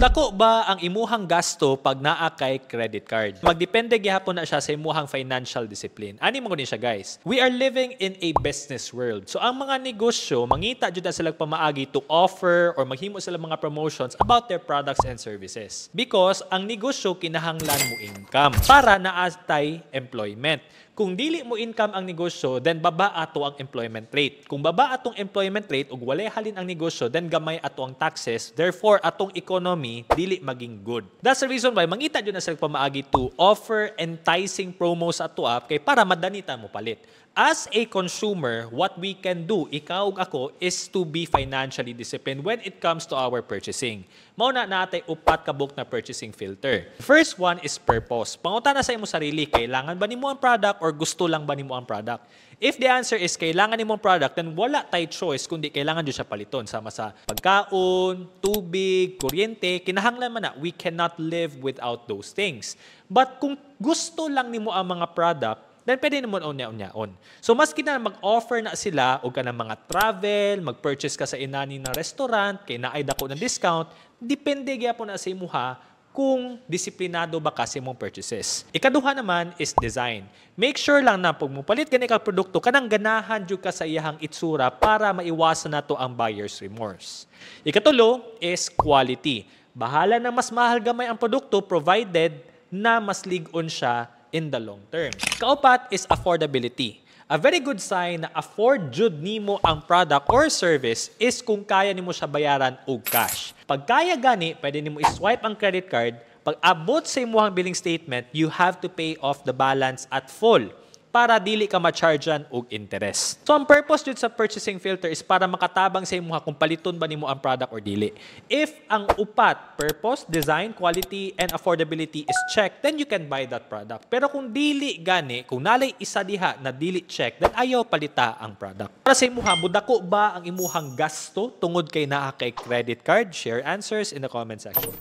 Dako ba ang imuhang gasto pag naa kay credit card? Magdepende gihapon na siya sa imuhang financial discipline. Ani mo ni siya guys. We are living in a business world. So ang mga negosyo mangita jud na sila pamaagi to offer or maghimo sila mga promotions about their products and services. Because ang negosyo kinahanglan mo income para naatay employment. Kung dili mo income ang negosyo, then baba ato ang employment rate. Kung baba atong employment rate ug walay halin ang negosyo, then gamay ato ang taxes. Therefore, atong economy dili maging good. That's the reason why mangita jud na sila pamaagi to offer enticing promos ato up kay para madanita mo palit as a consumer, what we can do, ikaw ako, is to be financially disciplined when it comes to our purchasing. Mauna natin upat kabuk na purchasing filter. First one is purpose. Panguta na sa imo sarili, kailangan ba nimo ang product or gusto lang ba nimo ang product? If the answer is kailangan nimo ang product, then wala tay choice kundi kailangan jud siya paliton sama sa pagkaon, tubig, kuryente, kinahanglan man na we cannot live without those things. But kung gusto lang nimo ang mga product, then pwede naman unya on So maski na mag-offer na sila o ka ng mga travel, mag-purchase ka sa inani ng restaurant, kay naay dako ng discount, depende gaya po na sa imuha kung disiplinado ba kasi mong purchases. Ikaduha naman is design. Make sure lang na pag mupalit gani ka produkto, kanang ganahan jud ka sa iyahang itsura para maiwasan nato ang buyer's remorse. Ikatulo is quality. Bahala na mas mahal gamay ang produkto provided na mas ligon siya in the long term. Kaupat is affordability. A very good sign na afford jud nimo ang product or service is kung kaya nimo siya bayaran og cash. Pag kaya gani, pwede nimo i-swipe ang credit card. Pag abot sa imuhang billing statement, you have to pay off the balance at full para dili ka ma-chargean og interest. So ang purpose jud sa purchasing filter is para makatabang sa imong kung paliton ba nimo ang product or dili. If ang upat, purpose, design, quality and affordability is checked, then you can buy that product. Pero kung dili gani, kung nalay isa diha na dili check, then ayaw palita ang product. Para sa imuha, mudako ba ang imuhang gasto tungod kay naa kay credit card? Share answers in the comment section.